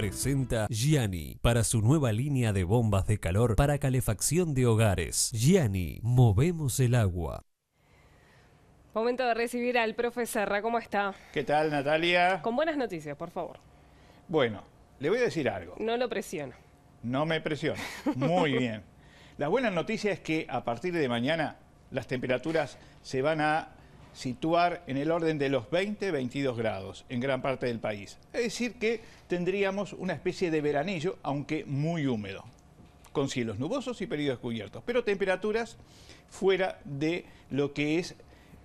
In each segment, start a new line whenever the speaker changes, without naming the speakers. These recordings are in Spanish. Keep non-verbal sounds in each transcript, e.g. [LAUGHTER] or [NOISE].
Presenta Gianni para su nueva línea de bombas de calor para calefacción de hogares. Gianni,
movemos el agua.
Momento de recibir al profe Serra, ¿cómo está? ¿Qué tal, Natalia? Con buenas noticias, por favor.
Bueno, le voy a decir algo.
No lo presiono.
No me presiono. Muy bien. [LAUGHS] La buena noticia es que a partir de mañana las temperaturas se van a situar en el orden de los 20-22 grados en gran parte del país. Es decir que tendríamos una especie de veranillo, aunque muy húmedo, con cielos nubosos y periodos cubiertos, pero temperaturas fuera de lo que es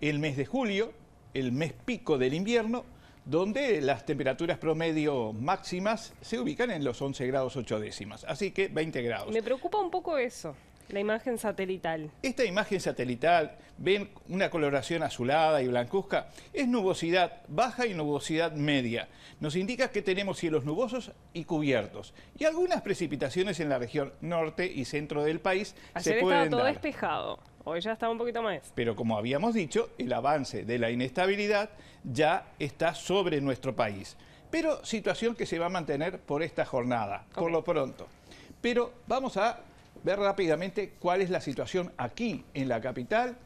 el mes de julio, el mes pico del invierno, donde las temperaturas promedio máximas se ubican en los 11 grados ocho décimas, así que 20 grados. Me preocupa un poco eso. La imagen satelital. Esta imagen satelital, ven una coloración azulada y blancuzca, es nubosidad baja y nubosidad media. Nos indica que tenemos cielos nubosos y cubiertos. Y algunas precipitaciones en la región norte y centro del país se pueden estaba todo despejado. Hoy ya está un poquito más. Pero como habíamos dicho, el avance de la inestabilidad ya está sobre nuestro país. Pero situación que se va a mantener por esta jornada, por lo pronto. Pero vamos a ver rápidamente cuál es la situación aquí en la capital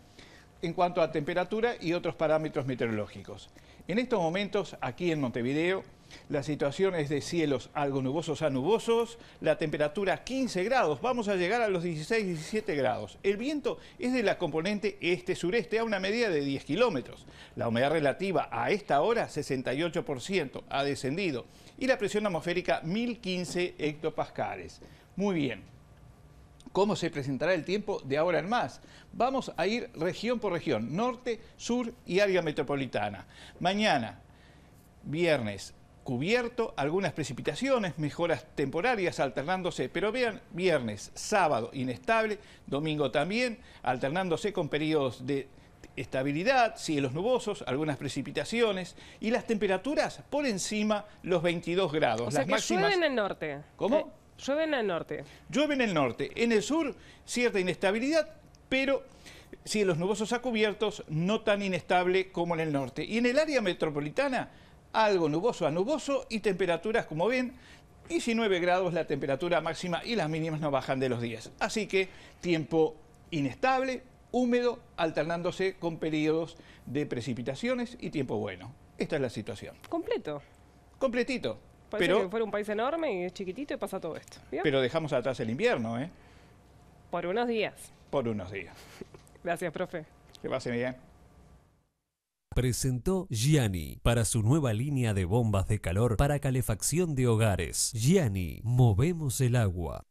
en cuanto a temperatura y otros parámetros meteorológicos. En estos momentos, aquí en Montevideo, la situación es de cielos algo nubosos a nubosos, la temperatura 15 grados, vamos a llegar a los 16-17 grados. El viento es de la componente este-sureste a una media de 10 kilómetros. La humedad relativa a esta hora, 68%, ha descendido. Y la presión atmosférica, 1015 hectopascales. Muy bien cómo se presentará el tiempo de ahora en más. Vamos a ir región por región, norte, sur y área metropolitana. Mañana, viernes, cubierto, algunas precipitaciones, mejoras temporarias alternándose, pero vean, viernes, sábado inestable, domingo también, alternándose con periodos de estabilidad, cielos nubosos, algunas precipitaciones y las temperaturas por encima los 22 grados. O sea las que máximas... en el norte. ¿Cómo? Eh, Llueve en el norte. Llueve en el norte. En el sur, cierta inestabilidad, pero si los nubosos a cubiertos, no tan inestable como en el norte. Y en el área metropolitana, algo nuboso a nuboso y temperaturas, como ven, 19 grados la temperatura máxima y las mínimas no bajan de los días. Así que tiempo inestable, húmedo, alternándose con periodos de precipitaciones y tiempo bueno. Esta es la situación. Completo. Completito pero, que fuera
un país enorme y es chiquitito y pasa todo esto. Pero
dejamos atrás el invierno, ¿eh?
Por unos días.
Por unos días.
[LAUGHS] Gracias, profe. Que pase
bien. Presentó Gianni
para su nueva línea de bombas de calor para calefacción de hogares. Gianni, movemos el agua.